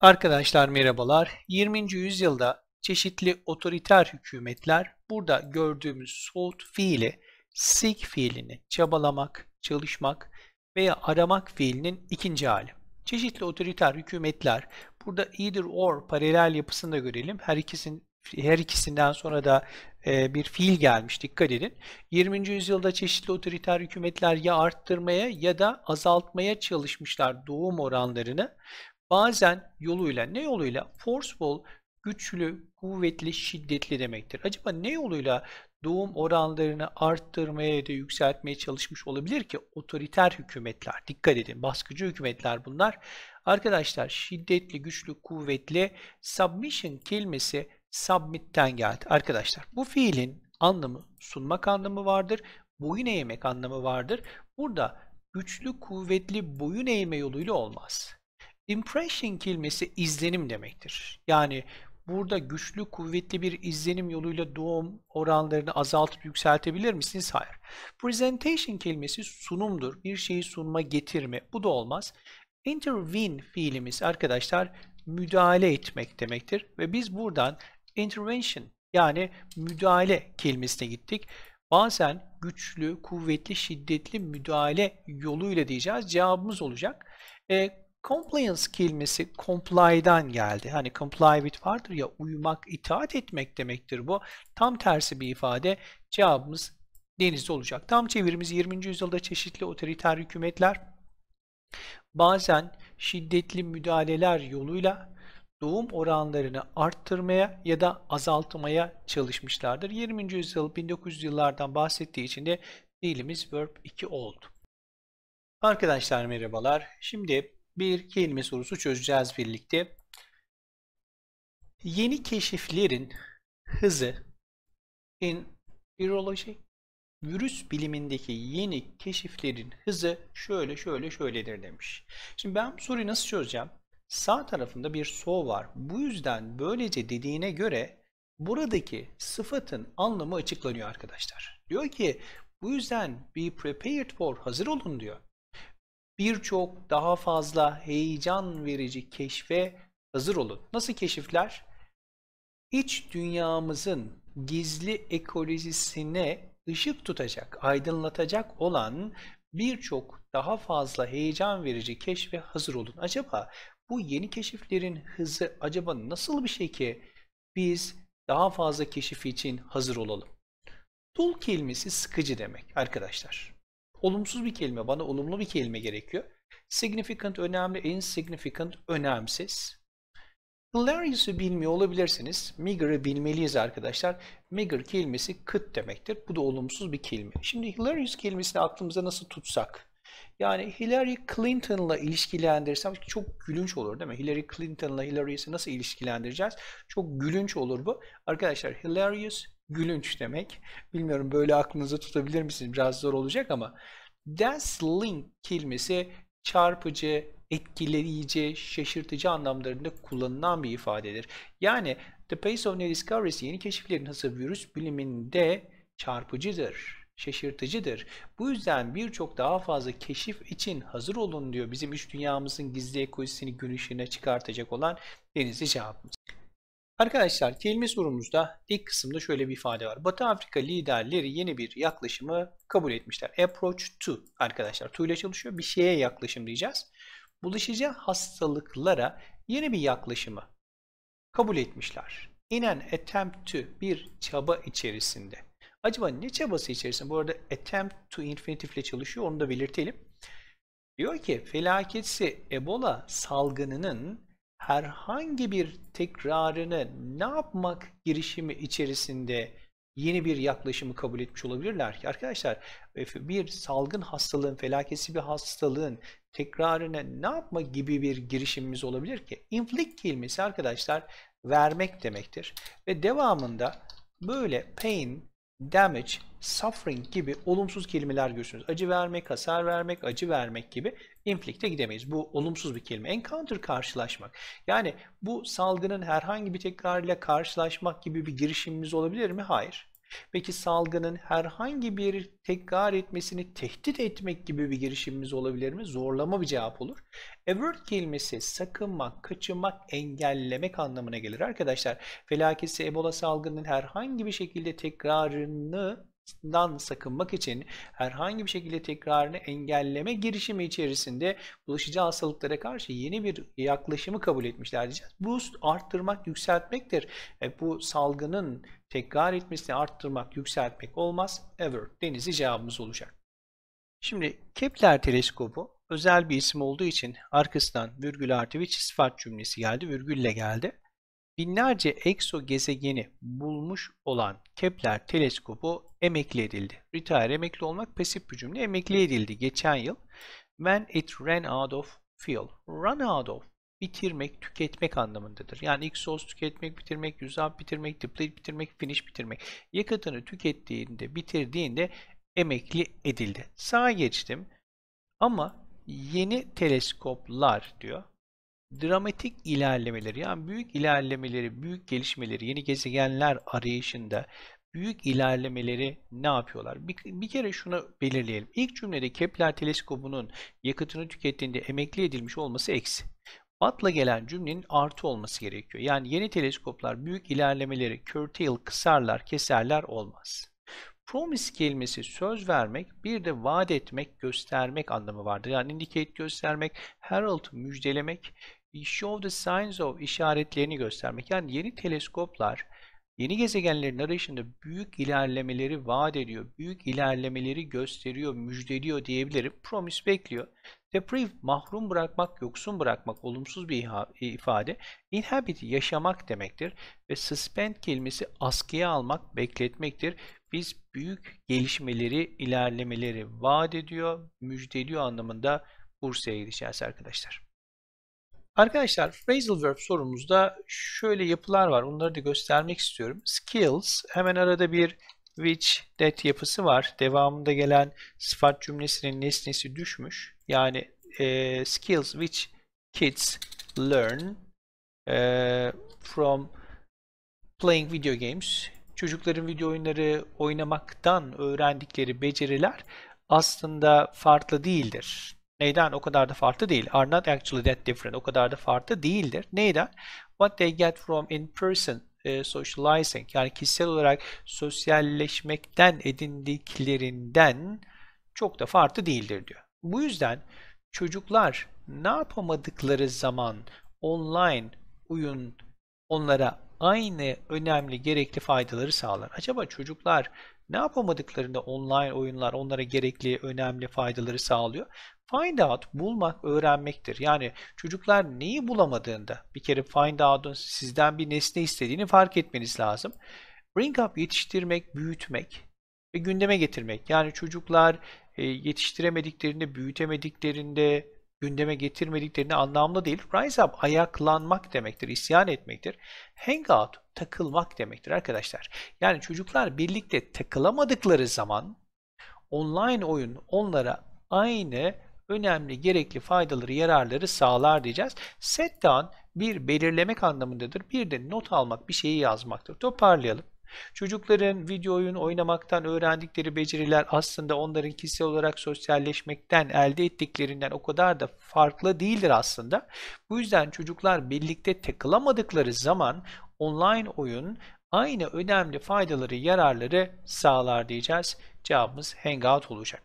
Arkadaşlar merhabalar. 20. yüzyılda çeşitli otoriter hükümetler burada gördüğümüz soğut fiili seek fiilini çabalamak, çalışmak veya aramak fiilinin ikinci hali. Çeşitli otoriter hükümetler burada either or paralel yapısında görelim. Her ikisinin her ikisinden sonra da e, bir fiil gelmiş dikkat edin. 20. yüzyılda çeşitli otoriter hükümetler ya arttırmaya ya da azaltmaya çalışmışlar doğum oranlarını. Bazen yoluyla ne yoluyla? Forceful güçlü, kuvvetli, şiddetli demektir. Acaba ne yoluyla doğum oranlarını arttırmaya ya da yükseltmeye çalışmış olabilir ki otoriter hükümetler. Dikkat edin baskıcı hükümetler bunlar. Arkadaşlar şiddetli, güçlü, kuvvetli submission kelimesi submit'ten geldi. Arkadaşlar bu fiilin anlamı sunmak anlamı vardır. Boyun eğmek anlamı vardır. Burada güçlü, kuvvetli, boyun eğme yoluyla olmaz. Impression kelimesi izlenim demektir. Yani burada güçlü kuvvetli bir izlenim yoluyla doğum oranlarını azaltıp yükseltebilir misiniz? Hayır. Presentation kelimesi sunumdur. Bir şeyi sunma getirme. Bu da olmaz. Intervene fiilimiz arkadaşlar müdahale etmek demektir. Ve biz buradan intervention yani müdahale kelimesine gittik. Bazen güçlü, kuvvetli, şiddetli müdahale yoluyla diyeceğiz. Cevabımız olacak. E, compliance kelimesi comply'dan geldi. Hani comply with vardır ya uyumak, itaat etmek demektir bu. Tam tersi bir ifade. Cevabımız denizde olacak. Tam çevirimiz 20. yüzyılda çeşitli otoriter hükümetler bazen şiddetli müdahaleler yoluyla doğum oranlarını arttırmaya ya da azaltmaya çalışmışlardır. 20. yüzyıl 1900 yıllardan bahsettiği için de dilimiz verb 2 oldu. Arkadaşlar merhabalar. Şimdi bir kelime sorusu çözeceğiz birlikte. Yeni keşiflerin hızı in viroloji virüs bilimindeki yeni keşiflerin hızı şöyle şöyle şöyledir demiş. Şimdi ben bu soruyu nasıl çözeceğim? Sağ tarafında bir so var. Bu yüzden böylece dediğine göre buradaki sıfatın anlamı açıklanıyor arkadaşlar. Diyor ki bu yüzden be prepared for hazır olun diyor birçok daha fazla heyecan verici keşfe hazır olun. Nasıl keşifler? İç dünyamızın gizli ekolojisine ışık tutacak, aydınlatacak olan birçok daha fazla heyecan verici keşfe hazır olun. Acaba bu yeni keşiflerin hızı acaba nasıl bir şey ki biz daha fazla keşif için hazır olalım? Dul kelimesi sıkıcı demek arkadaşlar olumsuz bir kelime, bana olumlu bir kelime gerekiyor. Significant önemli, insignificant önemsiz. Hilarious'ı bilmiyor olabilirsiniz. Meager'ı bilmeliyiz arkadaşlar. Meager kelimesi kıt demektir. Bu da olumsuz bir kelime. Şimdi hilarious kelimesini aklımıza nasıl tutsak? Yani Hillary Clinton'la ilişkilendirsem çok gülünç olur değil mi? Hillary Clinton'la Hillary'si nasıl ilişkilendireceğiz? Çok gülünç olur bu. Arkadaşlar hilarious gülünç demek. Bilmiyorum böyle aklınızı tutabilir misiniz? Biraz zor olacak ama dazzling kelimesi çarpıcı, etkileyici, şaşırtıcı anlamlarında kullanılan bir ifadedir. Yani the pace of new discoveries yeni keşiflerin hızı virüs biliminde çarpıcıdır, şaşırtıcıdır. Bu yüzden birçok daha fazla keşif için hazır olun diyor bizim üç dünyamızın gizli ekosisini gün ışığına çıkartacak olan Denizli cevabımız. Arkadaşlar kelime sorumuzda ilk kısımda şöyle bir ifade var. Batı Afrika liderleri yeni bir yaklaşımı kabul etmişler. Approach to arkadaşlar. To ile çalışıyor. Bir şeye yaklaşım diyeceğiz. Bulaşıcı hastalıklara yeni bir yaklaşımı kabul etmişler. In an attempt to bir çaba içerisinde. Acaba ne çabası içerisinde? Bu arada attempt to ile çalışıyor. Onu da belirtelim. Diyor ki felaketsi Ebola salgınının herhangi bir tekrarını ne yapmak girişimi içerisinde yeni bir yaklaşımı kabul etmiş olabilirler ki arkadaşlar bir salgın hastalığın, felaketi bir hastalığın tekrarını ne yapma gibi bir girişimimiz olabilir ki? Inflict kelimesi arkadaşlar vermek demektir. Ve devamında böyle pain damage, suffering gibi olumsuz kelimeler görürsünüz. Acı vermek, hasar vermek, acı vermek gibi implikte gidemeyiz. Bu olumsuz bir kelime. Encounter karşılaşmak. Yani bu salgının herhangi bir tekrarıyla karşılaşmak gibi bir girişimimiz olabilir mi? Hayır. Peki salgının herhangi bir tekrar etmesini tehdit etmek gibi bir girişimimiz olabilir mi? Zorlama bir cevap olur. Avert kelimesi sakınmak, kaçınmak, engellemek anlamına gelir arkadaşlar. Felaketse Ebola salgının herhangi bir şekilde tekrarını dan sakınmak için herhangi bir şekilde tekrarını engelleme girişimi içerisinde bulaşıcı hastalıklara karşı yeni bir yaklaşımı kabul etmişler diyeceğiz. Bu arttırmak, yükseltmektir. E, bu salgının tekrar etmesini arttırmak, yükseltmek olmaz. Ever denizi cevabımız olacak. Şimdi Kepler teleskobu özel bir isim olduğu için arkasından virgül artı bir çift cümlesi geldi, virgülle geldi binlerce exo gezegeni bulmuş olan Kepler teleskobu emekli edildi. Retire emekli olmak pasif bir cümle emekli edildi geçen yıl. When it ran out of fuel. Run out of bitirmek, tüketmek anlamındadır. Yani exhaust tüketmek, bitirmek, use bitirmek, deplete bitirmek, finish bitirmek. Yakıtını tükettiğinde, bitirdiğinde emekli edildi. Sağa geçtim. Ama yeni teleskoplar diyor dramatik ilerlemeleri yani büyük ilerlemeleri, büyük gelişmeleri, yeni gezegenler arayışında büyük ilerlemeleri ne yapıyorlar? Bir, bir kere şunu belirleyelim. İlk cümlede Kepler teleskobunun yakıtını tükettiğinde emekli edilmiş olması eksi. Batla gelen cümlenin artı olması gerekiyor. Yani yeni teleskoplar büyük ilerlemeleri curtail kısarlar, keserler olmaz. Promise kelimesi söz vermek, bir de vaat etmek, göstermek anlamı vardır. Yani indicate göstermek, herald müjdelemek, show the signs of işaretlerini göstermek. Yani yeni teleskoplar yeni gezegenlerin arayışında büyük ilerlemeleri vaat ediyor. Büyük ilerlemeleri gösteriyor, müjdeliyor diyebilirim. Promise bekliyor. Deprive mahrum bırakmak, yoksun bırakmak olumsuz bir ifade. Inhabit yaşamak demektir ve suspend kelimesi askıya almak, bekletmektir. Biz büyük gelişmeleri, ilerlemeleri vaat ediyor, müjdeliyor anlamında Bursa'ya gideceğiz arkadaşlar. Arkadaşlar phrasal verb sorumuzda şöyle yapılar var. Onları da göstermek istiyorum. Skills hemen arada bir which, that yapısı var. Devamında gelen sıfat cümlesinin nesnesi düşmüş. Yani e, skills which kids learn e, from playing video games. Çocukların video oyunları oynamaktan öğrendikleri beceriler aslında farklı değildir. Neyden? O kadar da farklı değil. Are not actually that different. O kadar da farklı değildir. Neyden? What they get from in person e, socializing. Yani kişisel olarak sosyalleşmekten edindiklerinden çok da farklı değildir diyor. Bu yüzden çocuklar ne yapamadıkları zaman online oyun onlara aynı önemli gerekli faydaları sağlar. Acaba çocuklar ne yapamadıklarında online oyunlar onlara gerekli önemli faydaları sağlıyor? Find out bulmak, öğrenmektir. Yani çocuklar neyi bulamadığında bir kere find out'un sizden bir nesne istediğini fark etmeniz lazım. Bring up yetiştirmek, büyütmek ve gündeme getirmek. Yani çocuklar e, yetiştiremediklerinde, büyütemediklerinde, gündeme getirmediklerini anlamlı değil. Rise up ayaklanmak demektir, isyan etmektir. Hang out takılmak demektir arkadaşlar. Yani çocuklar birlikte takılamadıkları zaman online oyun onlara aynı önemli, gerekli faydaları, yararları sağlar diyeceğiz. Set down bir belirlemek anlamındadır. Bir de not almak, bir şeyi yazmaktır. Toparlayalım. Çocukların video oyun oynamaktan öğrendikleri beceriler aslında onların kişisel olarak sosyalleşmekten elde ettiklerinden o kadar da farklı değildir aslında. Bu yüzden çocuklar birlikte takılamadıkları zaman online oyun aynı önemli faydaları, yararları sağlar diyeceğiz. Cevabımız hangout olacak.